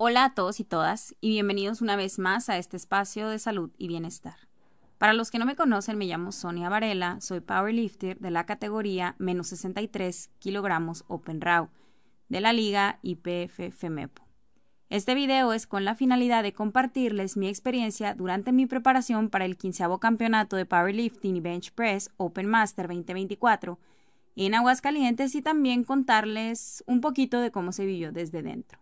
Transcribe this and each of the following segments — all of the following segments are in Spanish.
Hola a todos y todas y bienvenidos una vez más a este espacio de salud y bienestar. Para los que no me conocen, me llamo Sonia Varela, soy powerlifter de la categoría menos 63 kilogramos Open Raw de la liga IPF Femepo. Este video es con la finalidad de compartirles mi experiencia durante mi preparación para el 15 Campeonato de Powerlifting y Bench Press Open Master 2024 en Aguascalientes y también contarles un poquito de cómo se vivió desde dentro.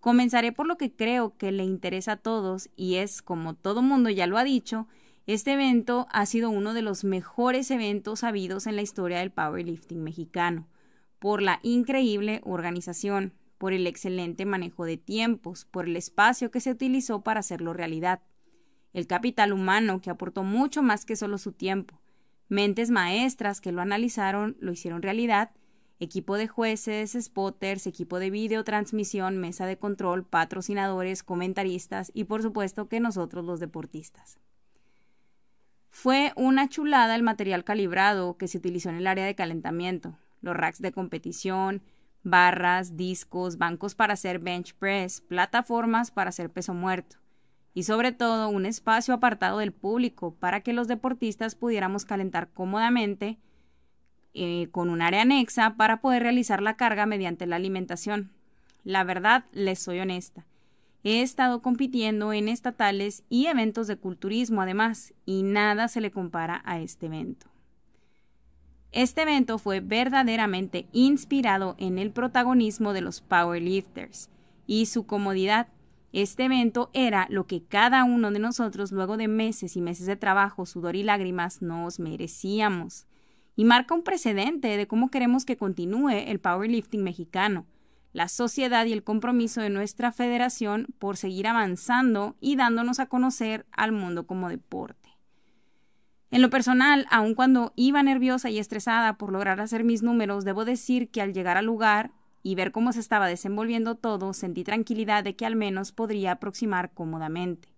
Comenzaré por lo que creo que le interesa a todos y es, como todo mundo ya lo ha dicho, este evento ha sido uno de los mejores eventos habidos en la historia del powerlifting mexicano, por la increíble organización, por el excelente manejo de tiempos, por el espacio que se utilizó para hacerlo realidad, el capital humano que aportó mucho más que solo su tiempo, mentes maestras que lo analizaron, lo hicieron realidad equipo de jueces, spotters, equipo de transmisión, mesa de control, patrocinadores, comentaristas y por supuesto que nosotros los deportistas. Fue una chulada el material calibrado que se utilizó en el área de calentamiento, los racks de competición, barras, discos, bancos para hacer bench press, plataformas para hacer peso muerto y sobre todo un espacio apartado del público para que los deportistas pudiéramos calentar cómodamente eh, con un área anexa para poder realizar la carga mediante la alimentación. La verdad, les soy honesta. He estado compitiendo en estatales y eventos de culturismo además, y nada se le compara a este evento. Este evento fue verdaderamente inspirado en el protagonismo de los powerlifters y su comodidad. Este evento era lo que cada uno de nosotros, luego de meses y meses de trabajo, sudor y lágrimas, nos merecíamos y marca un precedente de cómo queremos que continúe el powerlifting mexicano, la sociedad y el compromiso de nuestra federación por seguir avanzando y dándonos a conocer al mundo como deporte. En lo personal, aun cuando iba nerviosa y estresada por lograr hacer mis números, debo decir que al llegar al lugar y ver cómo se estaba desenvolviendo todo, sentí tranquilidad de que al menos podría aproximar cómodamente,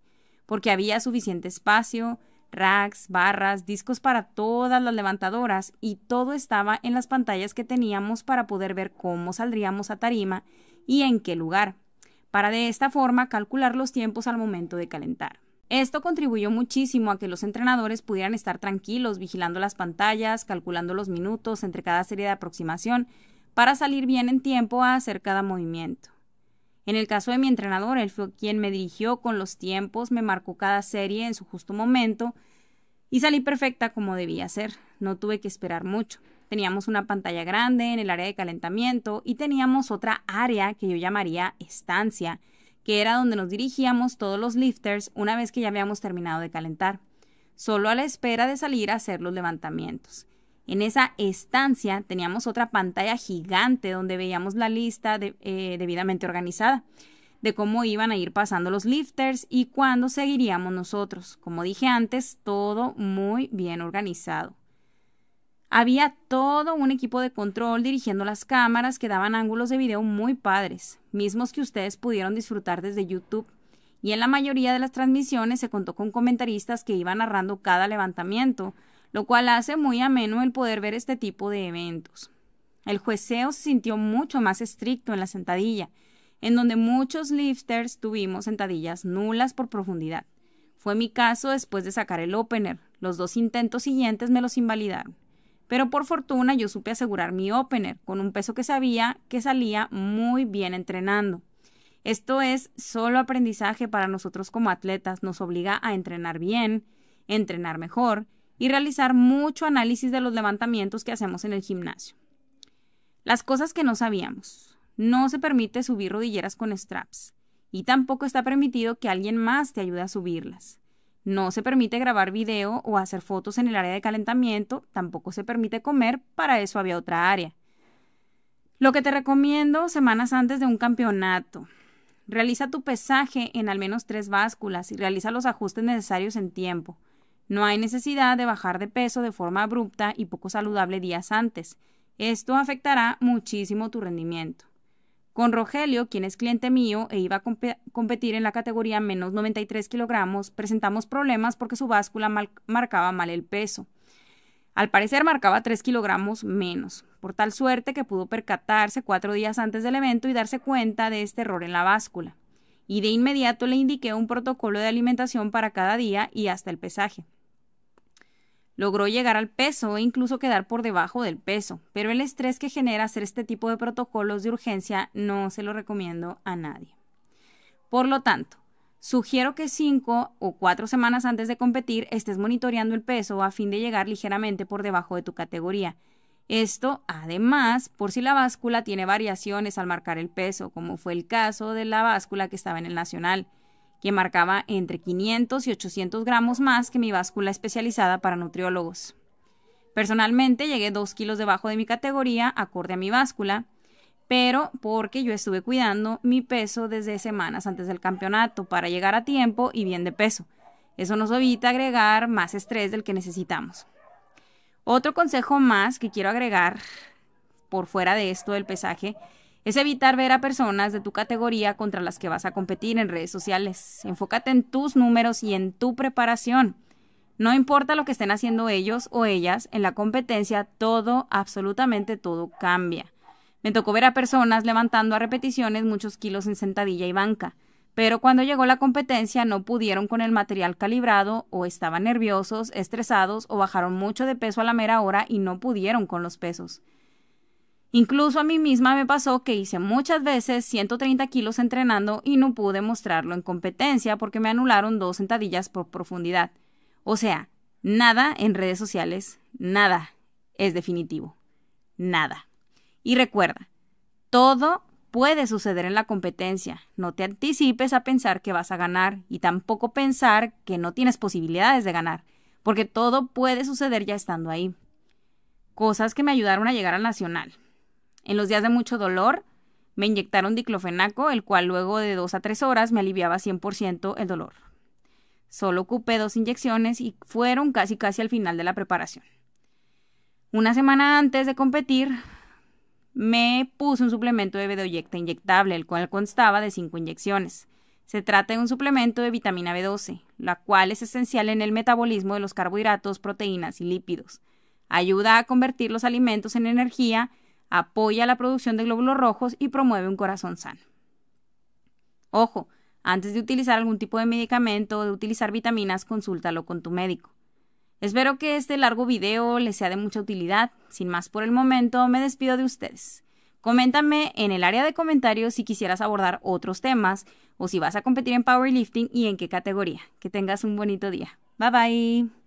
porque había suficiente espacio, racks, barras, discos para todas las levantadoras y todo estaba en las pantallas que teníamos para poder ver cómo saldríamos a tarima y en qué lugar, para de esta forma calcular los tiempos al momento de calentar. Esto contribuyó muchísimo a que los entrenadores pudieran estar tranquilos vigilando las pantallas, calculando los minutos entre cada serie de aproximación, para salir bien en tiempo a hacer cada movimiento. En el caso de mi entrenador, él fue quien me dirigió con los tiempos, me marcó cada serie en su justo momento y salí perfecta como debía ser. No tuve que esperar mucho. Teníamos una pantalla grande en el área de calentamiento y teníamos otra área que yo llamaría estancia, que era donde nos dirigíamos todos los lifters una vez que ya habíamos terminado de calentar, solo a la espera de salir a hacer los levantamientos. En esa estancia teníamos otra pantalla gigante donde veíamos la lista eh, debidamente organizada de cómo iban a ir pasando los lifters y cuándo seguiríamos nosotros. Como dije antes, todo muy bien organizado. Había todo un equipo de control dirigiendo las cámaras que daban ángulos de video muy padres, mismos que ustedes pudieron disfrutar desde YouTube. Y en la mayoría de las transmisiones se contó con comentaristas que iban narrando cada levantamiento, lo cual hace muy ameno el poder ver este tipo de eventos. El jueceo se sintió mucho más estricto en la sentadilla, en donde muchos lifters tuvimos sentadillas nulas por profundidad. Fue mi caso después de sacar el opener. Los dos intentos siguientes me los invalidaron. Pero por fortuna yo supe asegurar mi opener con un peso que sabía que salía muy bien entrenando. Esto es solo aprendizaje para nosotros como atletas. Nos obliga a entrenar bien, entrenar mejor y realizar mucho análisis de los levantamientos que hacemos en el gimnasio. Las cosas que no sabíamos. No se permite subir rodilleras con straps y tampoco está permitido que alguien más te ayude a subirlas. No se permite grabar video o hacer fotos en el área de calentamiento, tampoco se permite comer, para eso había otra área. Lo que te recomiendo semanas antes de un campeonato. Realiza tu pesaje en al menos tres básculas y realiza los ajustes necesarios en tiempo. No hay necesidad de bajar de peso de forma abrupta y poco saludable días antes. Esto afectará muchísimo tu rendimiento. Con Rogelio, quien es cliente mío e iba a competir en la categoría menos 93 kilogramos, presentamos problemas porque su báscula marcaba mal el peso. Al parecer marcaba 3 kilogramos menos, por tal suerte que pudo percatarse cuatro días antes del evento y darse cuenta de este error en la báscula. Y de inmediato le indiqué un protocolo de alimentación para cada día y hasta el pesaje. Logró llegar al peso e incluso quedar por debajo del peso, pero el estrés que genera hacer este tipo de protocolos de urgencia no se lo recomiendo a nadie. Por lo tanto, Sugiero que cinco o cuatro semanas antes de competir estés monitoreando el peso a fin de llegar ligeramente por debajo de tu categoría. Esto, además, por si la báscula tiene variaciones al marcar el peso, como fue el caso de la báscula que estaba en el Nacional que marcaba entre 500 y 800 gramos más que mi báscula especializada para nutriólogos. Personalmente llegué 2 kilos debajo de mi categoría acorde a mi báscula, pero porque yo estuve cuidando mi peso desde semanas antes del campeonato para llegar a tiempo y bien de peso. Eso nos evita agregar más estrés del que necesitamos. Otro consejo más que quiero agregar por fuera de esto del pesaje es evitar ver a personas de tu categoría contra las que vas a competir en redes sociales. Enfócate en tus números y en tu preparación. No importa lo que estén haciendo ellos o ellas, en la competencia todo, absolutamente todo cambia. Me tocó ver a personas levantando a repeticiones muchos kilos en sentadilla y banca, pero cuando llegó la competencia no pudieron con el material calibrado o estaban nerviosos, estresados o bajaron mucho de peso a la mera hora y no pudieron con los pesos. Incluso a mí misma me pasó que hice muchas veces 130 kilos entrenando y no pude mostrarlo en competencia porque me anularon dos sentadillas por profundidad. O sea, nada en redes sociales, nada es definitivo. Nada. Y recuerda, todo puede suceder en la competencia. No te anticipes a pensar que vas a ganar y tampoco pensar que no tienes posibilidades de ganar, porque todo puede suceder ya estando ahí. Cosas que me ayudaron a llegar al nacional. En los días de mucho dolor, me inyectaron diclofenaco, el cual luego de dos a tres horas me aliviaba 100% el dolor. Solo ocupé dos inyecciones y fueron casi casi al final de la preparación. Una semana antes de competir, me puse un suplemento de Bedoyecta inyectable, el cual constaba de cinco inyecciones. Se trata de un suplemento de vitamina B12, la cual es esencial en el metabolismo de los carbohidratos, proteínas y lípidos. Ayuda a convertir los alimentos en energía apoya la producción de glóbulos rojos y promueve un corazón sano. Ojo, antes de utilizar algún tipo de medicamento o de utilizar vitaminas, consúltalo con tu médico. Espero que este largo video les sea de mucha utilidad. Sin más por el momento, me despido de ustedes. Coméntame en el área de comentarios si quisieras abordar otros temas o si vas a competir en powerlifting y en qué categoría. Que tengas un bonito día. Bye bye.